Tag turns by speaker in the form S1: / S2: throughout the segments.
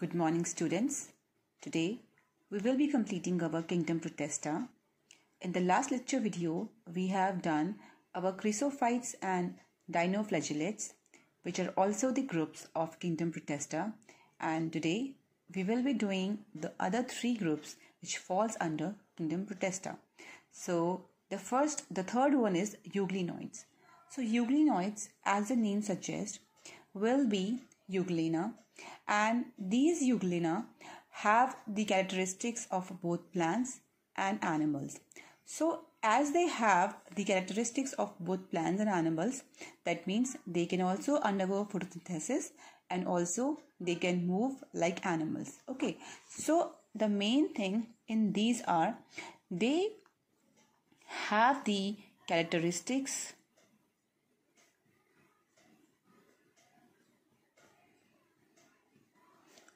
S1: Good morning, students. Today, we will be completing our Kingdom Protista. In the last lecture video, we have done our chrysophytes and dinoflagellates, which are also the groups of Kingdom Protista. And today, we will be doing the other three groups which falls under Kingdom Protista. So, the first, the third one is euglenoids. So, euglenoids, as the name suggests, will be Euglena and these euglena have the characteristics of both plants and animals. So as they have the characteristics of both plants and animals, that means they can also undergo photosynthesis and also they can move like animals. Okay, so the main thing in these are they have the characteristics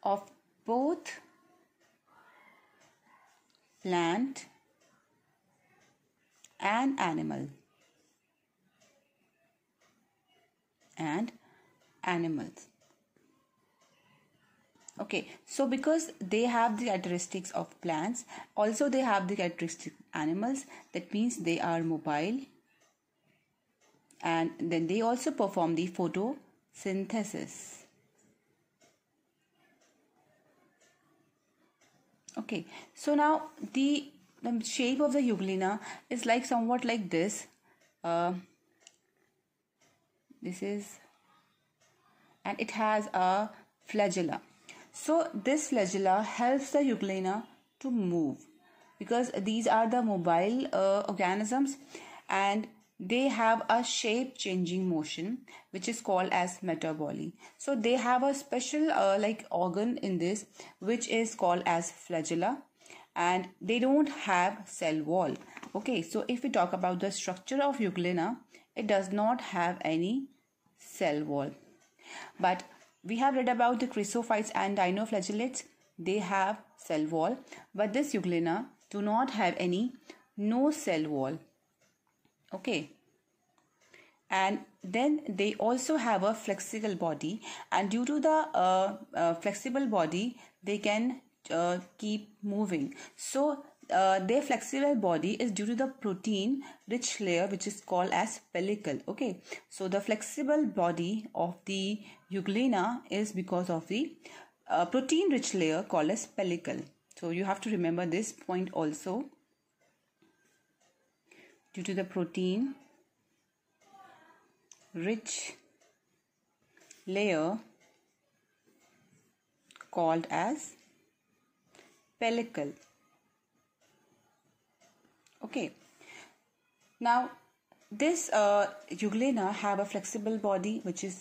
S1: of both plant and animal and animals okay so because they have the characteristics of plants also they have the characteristic animals that means they are mobile and then they also perform the photosynthesis okay so now the, the shape of the euglena is like somewhat like this uh, this is and it has a flagella so this flagella helps the euglena to move because these are the mobile uh, organisms and they have a shape changing motion which is called as metaboly so they have a special uh, like organ in this which is called as flagella and they don't have cell wall okay so if we talk about the structure of euglena it does not have any cell wall but we have read about the chrysophytes and dinoflagellates they have cell wall but this euglena do not have any no cell wall okay and then they also have a flexible body and due to the uh, uh, flexible body they can uh, keep moving so uh, their flexible body is due to the protein rich layer which is called as pellicle okay so the flexible body of the euglena is because of the uh, protein rich layer called as pellicle so you have to remember this point also due to the protein rich layer called as pellicle okay now this uh, euglena have a flexible body which is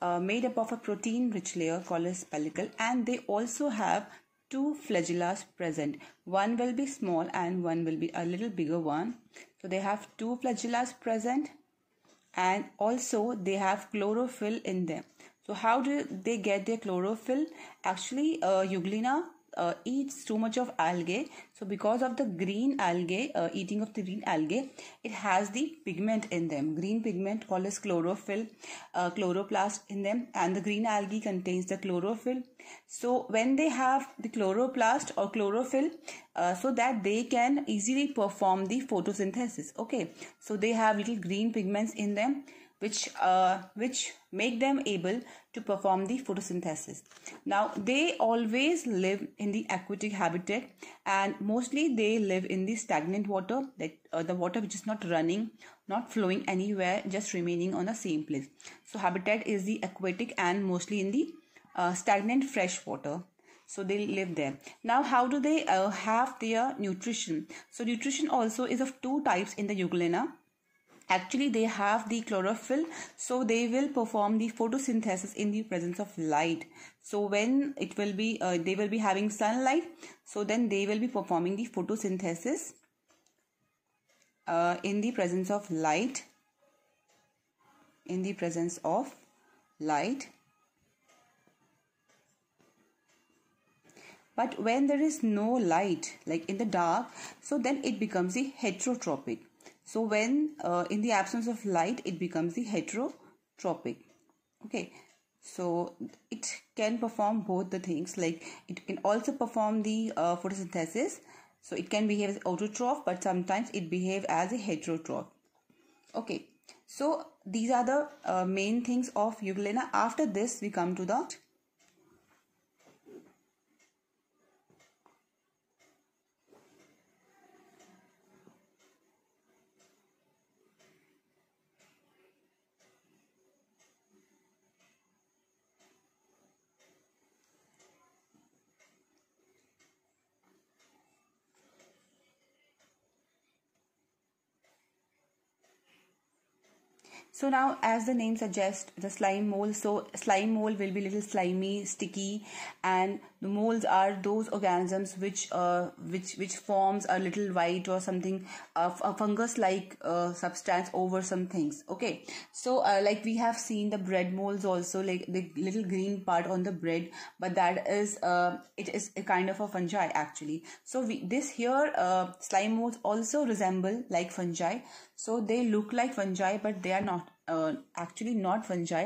S1: uh, made up of a protein rich layer called as pellicle and they also have two flagellas present one will be small and one will be a little bigger one so they have two flagellas present and also they have chlorophyll in them. So how do they get their chlorophyll? Actually, uh, Euglena uh, eats too much of algae so because of the green algae uh, eating of the green algae it has the pigment in them green pigment called as chlorophyll uh, chloroplast in them and the green algae contains the chlorophyll so when they have the chloroplast or chlorophyll uh, so that they can easily perform the photosynthesis okay so they have little green pigments in them which uh, which make them able to perform the photosynthesis now they always live in the aquatic habitat and mostly they live in the stagnant water that uh, the water which is not running not flowing anywhere just remaining on the same place so habitat is the aquatic and mostly in the uh, stagnant fresh water so they live there now how do they uh, have their nutrition so nutrition also is of two types in the euglena actually they have the chlorophyll so they will perform the photosynthesis in the presence of light so when it will be uh, they will be having sunlight so then they will be performing the photosynthesis uh, in the presence of light in the presence of light but when there is no light like in the dark so then it becomes a heterotropic so when uh, in the absence of light, it becomes the heterotropic. Okay, so it can perform both the things. Like it can also perform the uh, photosynthesis. So it can behave as autotroph, but sometimes it behave as a heterotroph. Okay, so these are the uh, main things of Euglena. After this, we come to the So now as the name suggests, the slime mold, so slime mold will be little slimy, sticky and the molds are those organisms which uh, which which forms a little white or something uh, a fungus like uh, substance over some things okay so uh, like we have seen the bread molds also like the little green part on the bread but that is uh, it is a kind of a fungi actually so we this here uh, slime molds also resemble like fungi so they look like fungi but they are not uh, actually not fungi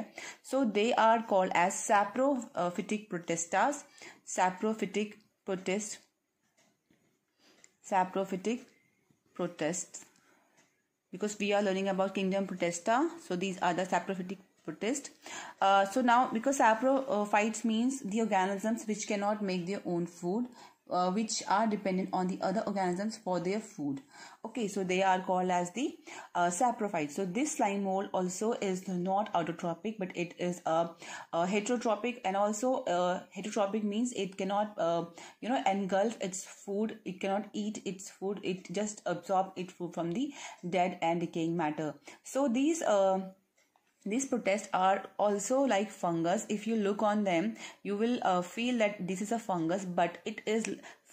S1: so they are called as saprophytic protestas saprophytic protest saprophytic protists. because we are learning about kingdom protesta so these are the saprophytic protest. Uh, so now, because saprophytes means the organisms which cannot make their own food uh, which are dependent on the other organisms for their food okay so they are called as the uh, saprophytes so this slime mold also is not autotrophic but it is a, heterotrophic and also uh, heterotrophic means it cannot uh, you know engulf its food it cannot eat its food it just absorb its food from the dead and decaying matter so these uh, these protists are also like fungus if you look on them you will uh, feel that this is a fungus but it is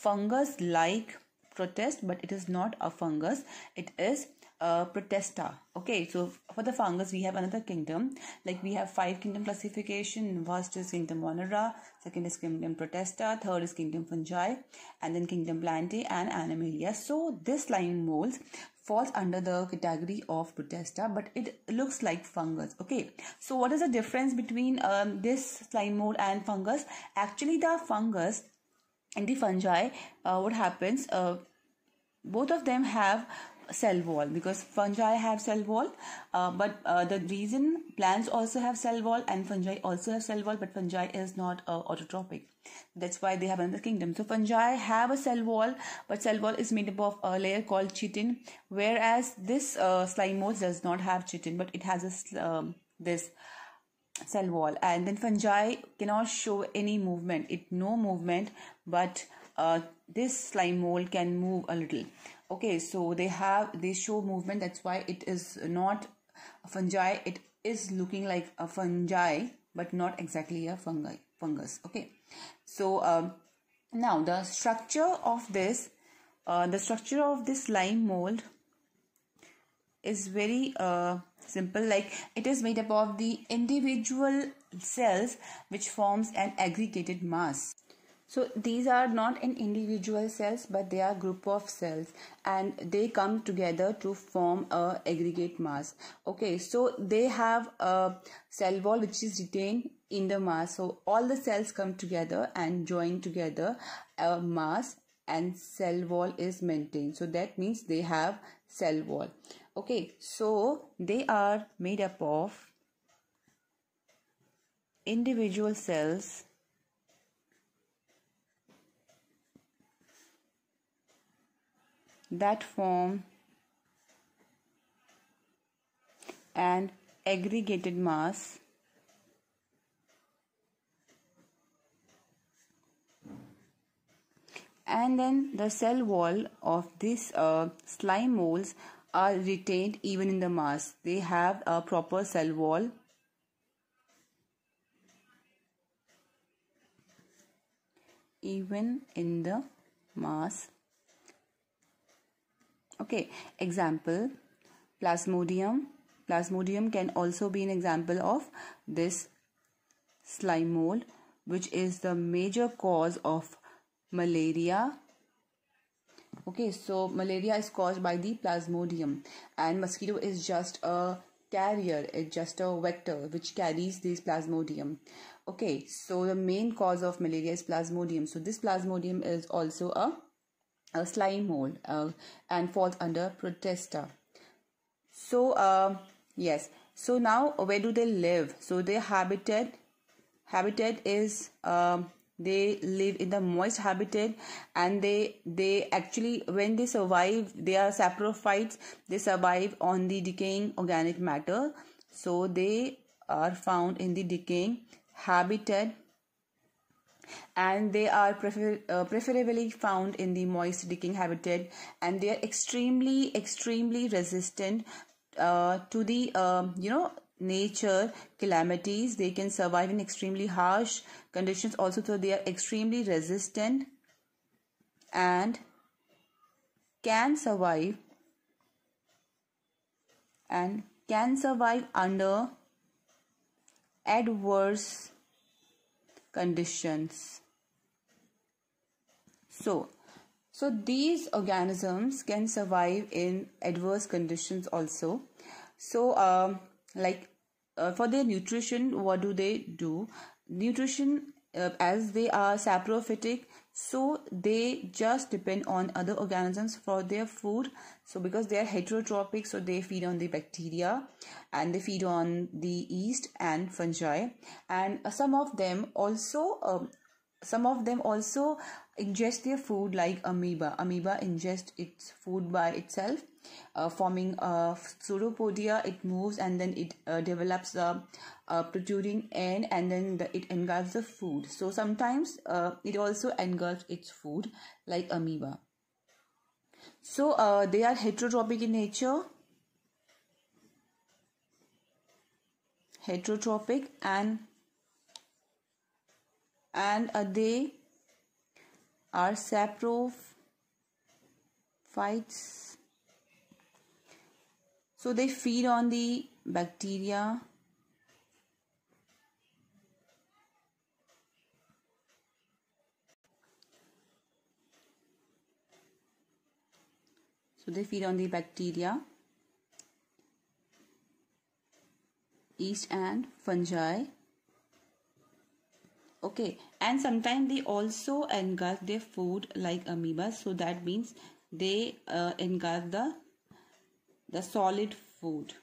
S1: fungus like protest but it is not a fungus it is a protesta okay so for the fungus we have another kingdom like we have five kingdom classification first is kingdom monera second is kingdom protesta third is kingdom fungi and then kingdom plantae and animalia so this slime molds falls under the category of protesta but it looks like fungus okay so what is the difference between um, this slime mold and fungus actually the fungus and the fungi uh, what happens uh, both of them have cell wall because fungi have cell wall uh, but uh, the reason plants also have cell wall and fungi also have cell wall but fungi is not uh, autotrophic that's why they have another kingdom so fungi have a cell wall but cell wall is made up of a layer called chitin whereas this uh, mold does not have chitin but it has a um, this cell wall and then fungi cannot show any movement it no movement but uh, this slime mold can move a little okay so they have they show movement that's why it is not a fungi it is looking like a fungi but not exactly a fungi fungus okay so um, now the structure of this uh, the structure of this lime mold is very uh, simple like it is made up of the individual cells which forms an aggregated mass so these are not an individual cells but they are group of cells and they come together to form a aggregate mass okay so they have a cell wall which is retained in the mass so all the cells come together and join together a mass and cell wall is maintained so that means they have cell wall okay so they are made up of individual cells that form an aggregated mass and then the cell wall of these uh, slime molds are retained even in the mass they have a proper cell wall even in the mass okay example plasmodium plasmodium can also be an example of this slime mold which is the major cause of malaria okay so malaria is caused by the plasmodium and mosquito is just a carrier it's just a vector which carries this plasmodium okay so the main cause of malaria is plasmodium so this plasmodium is also a a slime mold uh, and falls under protista so uh, yes so now where do they live so their habitat habitat is um, they live in the moist habitat and they they actually when they survive they are saprophytes they survive on the decaying organic matter so they are found in the decaying habitat and they are prefer- uh, preferably found in the moist decaying habitat and they are extremely extremely resistant uh, to the uh, you know nature calamities they can survive in extremely harsh conditions also so they are extremely resistant and can survive and can survive under adverse conditions. So, so these organisms can survive in adverse conditions also. So, um, like uh, for their nutrition, what do they do? Nutrition, uh, as they are saprophytic, so they just depend on other organisms for their food so because they are heterotrophic so they feed on the bacteria and they feed on the yeast and fungi and uh, some of them also um, some of them also ingest their food like amoeba amoeba ingest its food by itself uh, forming a pseudopodia it moves and then it uh, develops a, a, uh, protruding end and then the, it engulfs the food so sometimes uh, it also engulfs its food like amoeba so uh, they are heterotrophic in nature heterotrophic and and uh, they are saprophytes so they feed on the bacteria So they feed on the bacteria, yeast and fungi. Okay, and sometimes they also engulf their food like amoeba. So that means they uh, engulf the the solid food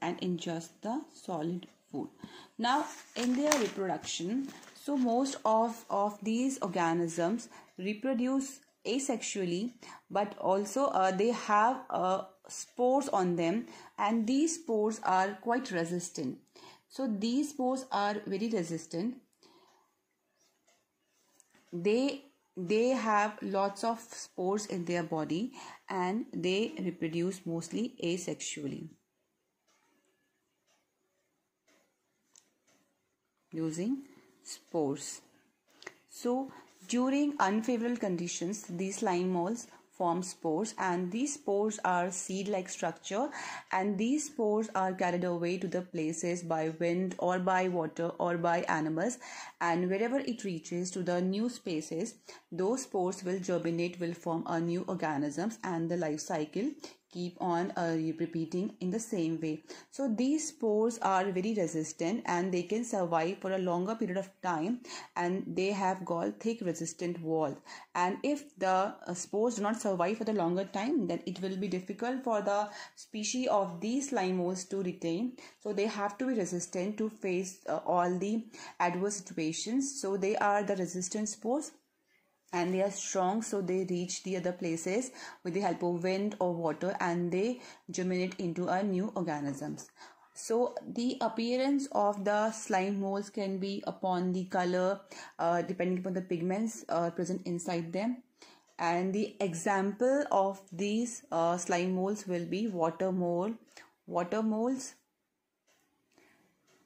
S1: and ingest the solid food now in their reproduction so most of of these organisms reproduce asexually but also uh, they have uh, spores on them and these spores are quite resistant so these spores are very resistant they they have lots of spores in their body and they reproduce mostly asexually using spores so during unfavorable conditions these slime molds form spores and these spores are seed-like structure and these spores are carried away to the places by wind or by water or by animals and wherever it reaches to the new spaces those spores will germinate will form a new organisms and the life cycle keep on uh, repeating in the same way so these spores are very resistant and they can survive for a longer period of time and they have got thick resistant wall and if the uh, spores do not survive for the longer time then it will be difficult for the species of these slime molds to retain so they have to be resistant to face uh, all the adverse situations so they are the resistant spores and they are strong so they reach the other places with the help of wind or water and they germinate into our new organisms so the appearance of the slime molds can be upon the color uh, depending upon the pigments uh, present inside them and the example of these uh, slime molds will be water mold water molds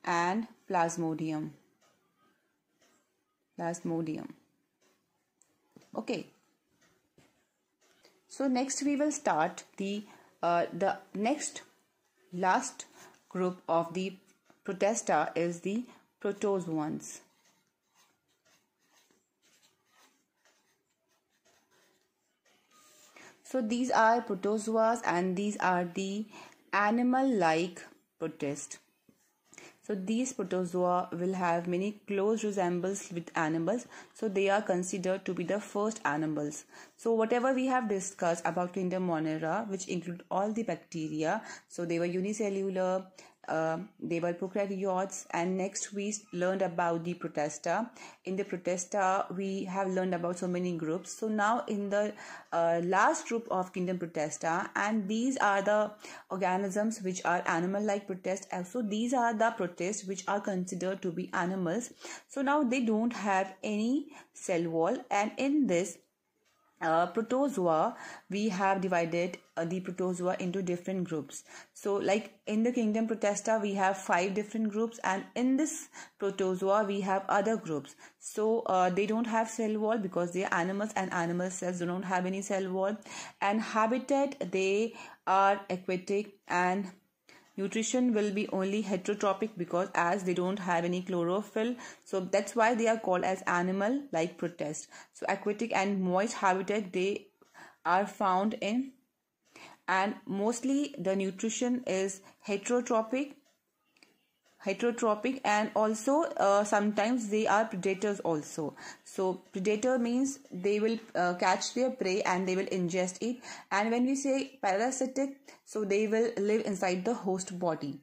S1: and plasmodium plasmodium okay so next we will start the uh, the next last group of the protista is the protozoans so these are protozoas and these are the animal like protists. So these protozoa will have many close resembles with animals. So they are considered to be the first animals. So whatever we have discussed about Kingdom Monera, which include all the bacteria, so they were unicellular, uh, they were prokaryotes and next we learned about the protester. in the protester, we have learned about so many groups so now in the uh, last group of kingdom protester, and these are the organisms which are animal like protester. so these are the protists which are considered to be animals so now they don't have any cell wall and in this uh, protozoa we have divided uh, the protozoa into different groups so like in the kingdom protista we have five different groups and in this protozoa we have other groups so uh, they don't have cell wall because they are animals and animal cells do not have any cell wall and habitat they are aquatic and nutrition will be only heterotrophic because as they don't have any chlorophyll so that's why they are called as animal like protest so aquatic and moist habitat they are found in and mostly the nutrition is heterotrophic heterotrophic and also uh, sometimes they are predators also so predator means they will uh, catch their prey and they will ingest it and when we say parasitic so they will live inside the host body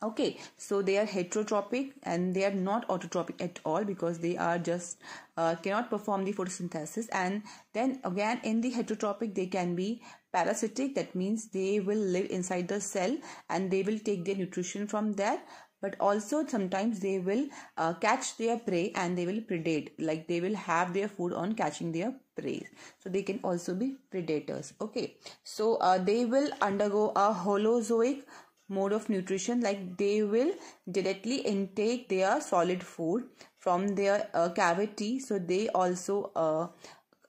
S1: okay so they are heterotrophic and they are not autotrophic at all because they are just uh, cannot perform the photosynthesis and then again in the heterotrophic they can be parasitic that means they will live inside the cell and they will take their nutrition from there but also sometimes they will uh, catch their prey and they will predate like they will have their food on catching their prey so they can also be predators okay so uh, they will undergo a holozoic mode of nutrition like they will directly intake their solid food from their uh, cavity so they also uh,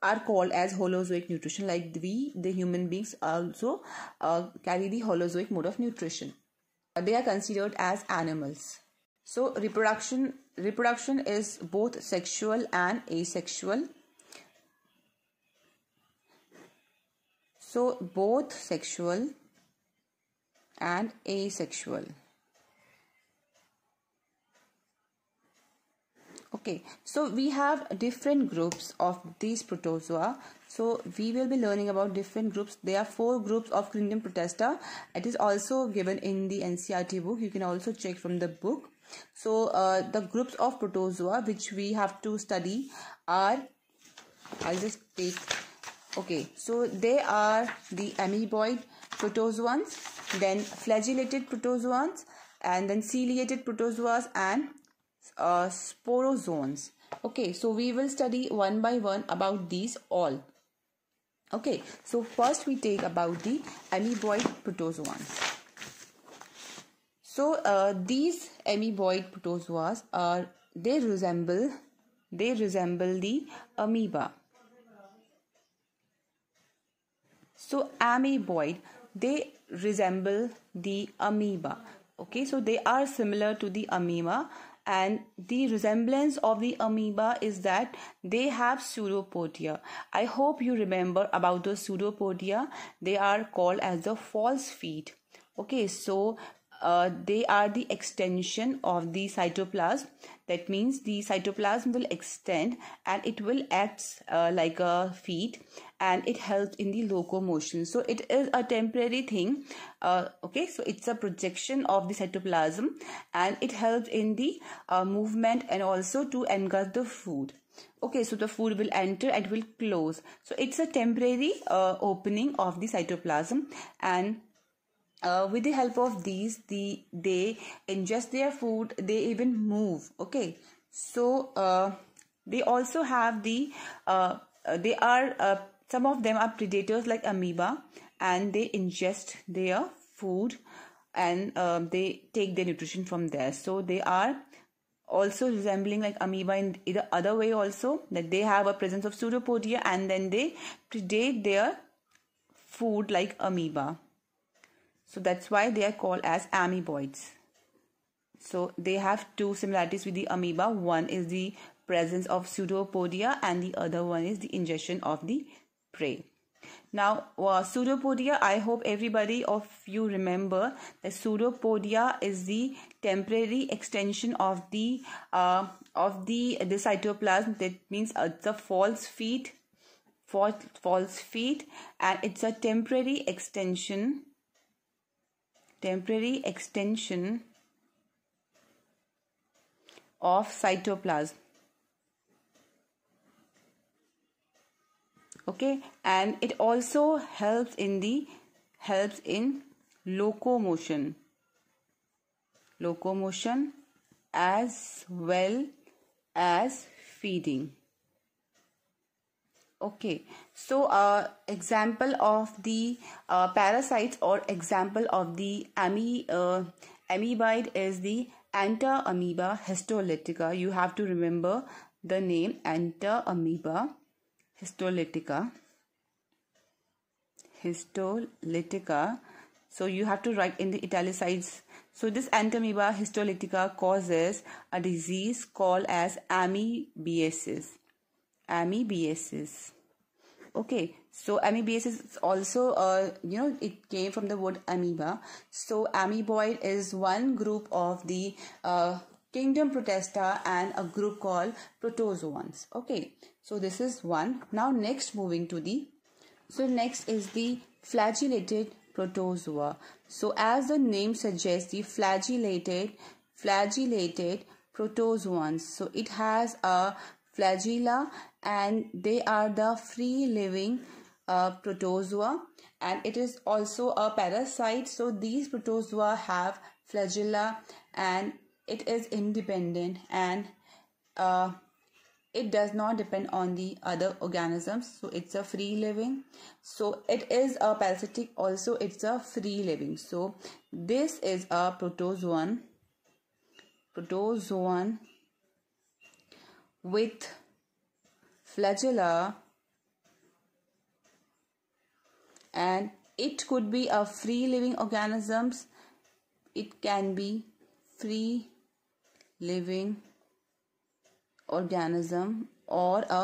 S1: are called as holozoic nutrition like we the human beings also uh, carry the holozoic mode of nutrition they are considered as animals so reproduction reproduction is both sexual and asexual so both sexual and asexual okay so we have different groups of these protozoa so we will be learning about different groups there are four groups of crinium protesta it is also given in the ncrt book you can also check from the book so uh, the groups of protozoa which we have to study are i'll just take okay so they are the amoeboid protozoans then flagellated protozoans and then ciliated protozoas and uh, sporozones okay so we will study one by one about these all okay so first we take about the amoeboid protozoans so uh, these amoeboid protozoans are they resemble they resemble the amoeba so amoeboid they resemble the amoeba okay so they are similar to the amoeba and the resemblance of the amoeba is that they have pseudopodia i hope you remember about the pseudopodia they are called as the false feet okay so uh, they are the extension of the cytoplasm that means the cytoplasm will extend and it will act uh, like a feet and it helps in the locomotion so it is a temporary thing uh, okay so it's a projection of the cytoplasm and it helps in the uh, movement and also to engulf the food okay so the food will enter and will close so it's a temporary uh, opening of the cytoplasm and uh, with the help of these the they ingest their food they even move okay so uh, they also have the uh, they are uh, some of them are predators like amoeba and they ingest their food and um, they take their nutrition from there so they are also resembling like amoeba in the other way also that they have a presence of pseudopodia and then they predate their food like amoeba so that's why they are called as amoeboids. So they have two similarities with the amoeba. One is the presence of pseudopodia and the other one is the ingestion of the prey. Now, uh, pseudopodia, I hope everybody of you remember that pseudopodia is the temporary extension of the uh, of the, the cytoplasm. That means it's a false feet, false, false feet, and it's a temporary extension temporary extension of cytoplasm okay and it also helps in the helps in locomotion locomotion as well as feeding okay so uh, example of the uh, parasites or example of the ami uh, amoebid is the anta amoeba histolytica you have to remember the name anta amoeba histolytica histolytica so you have to write in the italicized so this entamoeba histolytica causes a disease called as amoebiasis amoebiasis okay so amoebase is also uh, you know it came from the word amoeba so amoeboid is one group of the uh, kingdom protista and a group called protozoans okay so this is one now next moving to the so next is the flagellated protozoa so as the name suggests the flagellated flagellated protozoans so it has a flagella and they are the free living uh, protozoa and it is also a parasite so these protozoa have flagella and it is independent and uh, it does not depend on the other organisms so it's a free living so it is a parasitic also it's a free living so this is a protozoan protozoan with flagella and it could be a free living organisms it can be free living organism or a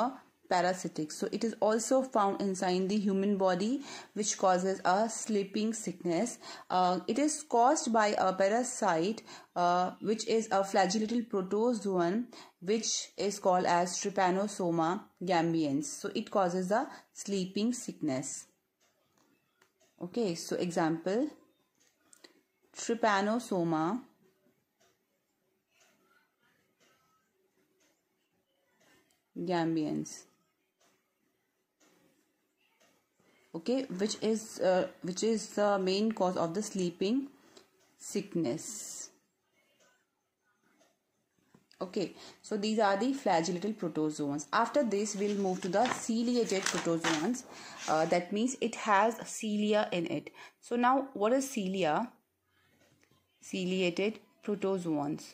S1: parasitic. So it is also found inside the human body which causes a sleeping sickness. Uh, it is caused by a parasite uh, which is a flagellated protozoan which is called as trypanosoma gambiens. So it causes a sleeping sickness. Okay, so example trypanosoma Gambians. okay which is uh, which is the main cause of the sleeping sickness okay so these are the flagellated protozoans after this we'll move to the ciliated protozoans uh, that means it has cilia in it so now what is cilia ciliated protozoans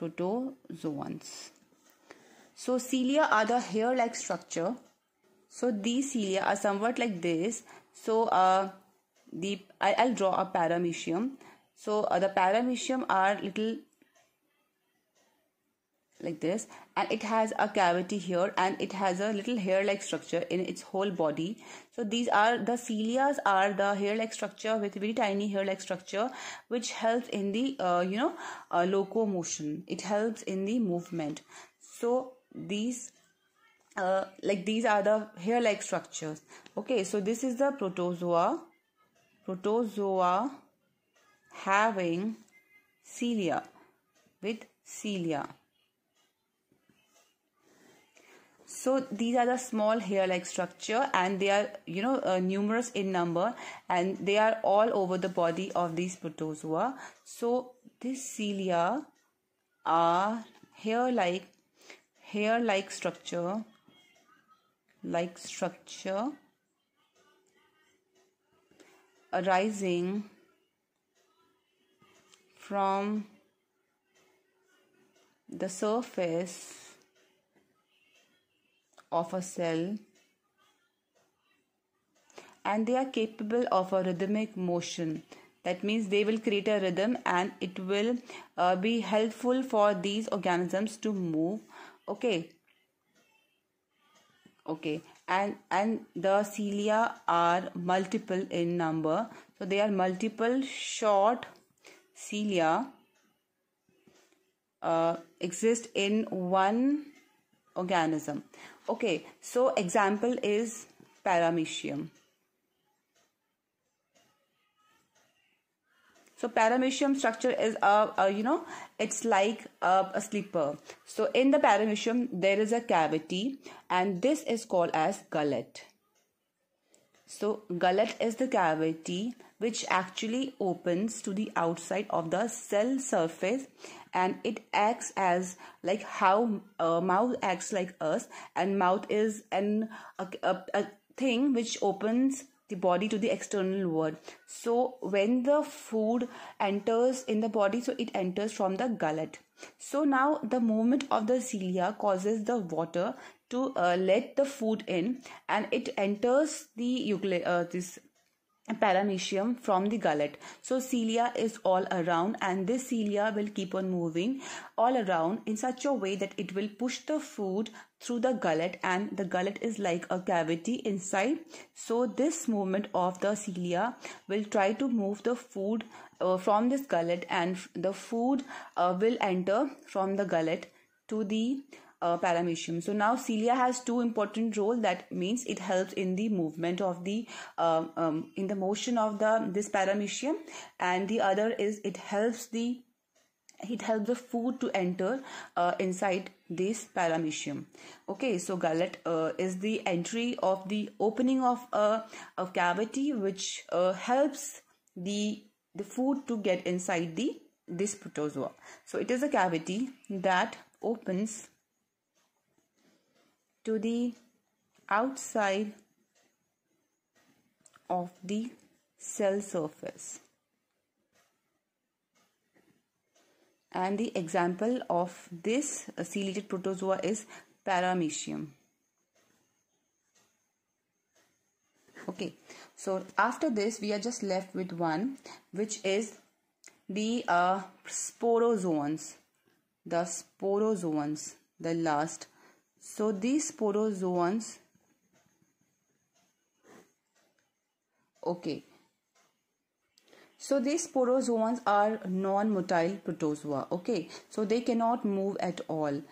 S1: protozoans so cilia are the hair like structure so these cilia are somewhat like this. So uh, the I, will draw a paramecium. So uh, the paramecium are little like this and it has a cavity here and it has a little hair like structure in its whole body so these are the cilias are the hair like structure with very tiny hair like structure which helps in the uh, you know uh, locomotion it helps in the movement so these uh, like these are the hair like structures okay so this is the protozoa protozoa having cilia with cilia so these are the small hair like structure and they are you know uh, numerous in number and they are all over the body of these protozoa so these cilia are hair like hair like structure like structure arising from the surface of a cell and they are capable of a rhythmic motion that means they will create a rhythm and it will uh, be helpful for these organisms to move okay okay and and the cilia are multiple in number so they are multiple short cilia uh, exist in one organism okay so example is paramecium so paramecium structure is a, a you know it's like a, a slipper so in the paramecium there is a cavity and this is called as gullet so gullet is the cavity which actually opens to the outside of the cell surface and it acts as like how a mouth acts like us and mouth is an a, a, a thing which opens the body to the external world so when the food enters in the body so it enters from the gullet so now the movement of the cilia causes the water to uh, let the food in and it enters the eucla- uh, this paramecium from the gullet so cilia is all around and this cilia will keep on moving all around in such a way that it will push the food through the gullet and the gullet is like a cavity inside so this movement of the cilia will try to move the food uh, from this gullet and the food uh, will enter from the gullet to the uh, paramecium so now cilia has two important role that means it helps in the movement of the uh, um, in the motion of the this paramecium and the other is it helps the it helps the food to enter uh, inside this paramecium okay so gullet uh, is the entry of the opening of a, a cavity which uh, helps the the food to get inside the this protozoa so it is a cavity that opens to the outside of the cell surface and the example of this uh, ciliated protozoa is paramecium okay so after this we are just left with one which is the uh, sporozoans the sporozoans the last so these sporozoans okay so these sporozoans are non-motile protozoa. Okay, so they cannot move at all.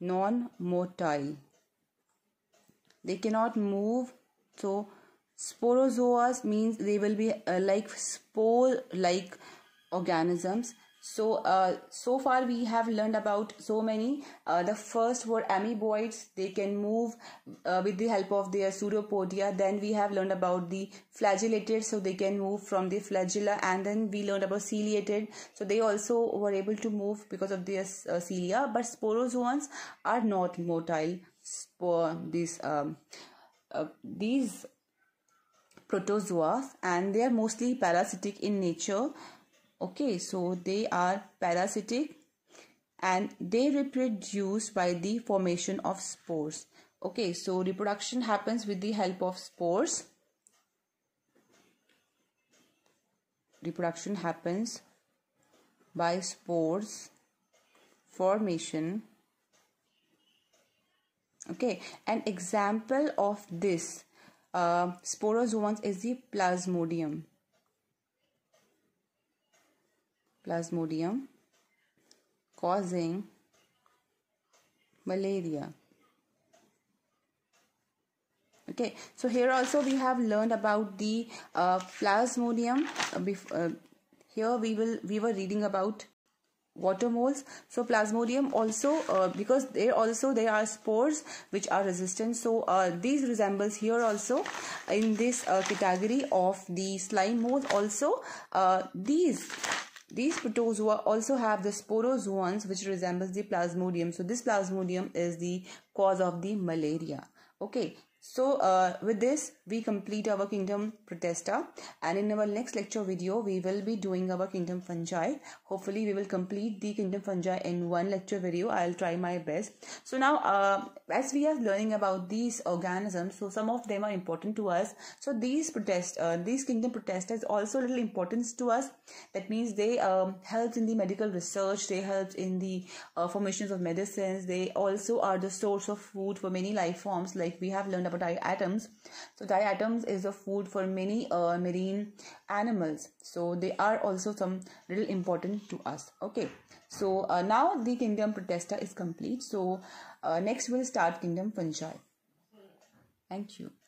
S1: Non-motile. They cannot move. So sporozoas means they will be uh, like spore-like organisms so uh, so far we have learned about so many uh, the first were amoeboids they can move uh, with the help of their pseudopodia then we have learned about the flagellated so they can move from the flagella and then we learned about ciliated so they also were able to move because of their uh, cilia but sporozoans are not motile for these um, uh, these protozoa, and they are mostly parasitic in nature okay so they are parasitic and they reproduce by the formation of spores okay so reproduction happens with the help of spores reproduction happens by spores formation okay an example of this uh, sporozoans is the plasmodium plasmodium causing malaria okay so here also we have learned about the uh, plasmodium uh, uh here we will we were reading about water moles so plasmodium also uh, because they also they are spores which are resistant so uh, these resembles here also in this uh, category of the slime mold also these these protozoa also have the sporozoans which resembles the plasmodium. So this plasmodium is the cause of the malaria. Okay, so uh, with this, we complete our kingdom protesta and in our next lecture video, we will be doing our kingdom fungi. Hopefully, we will complete the kingdom fungi in one lecture video. I'll try my best. So now, uh, as we are learning about these organisms, so some of them are important to us. So these protest, uh, these kingdom protesta is also little importance to us. That means they um, in the medical research. They help in the uh, formations of medicines. They also are the source of food for many life forms like we have learned about diatoms. So diatoms is a food for many uh, marine animals. So they are also some little important to us. Okay. So uh, now the kingdom protesta is complete. So uh, next we'll start kingdom fungi. Thank you.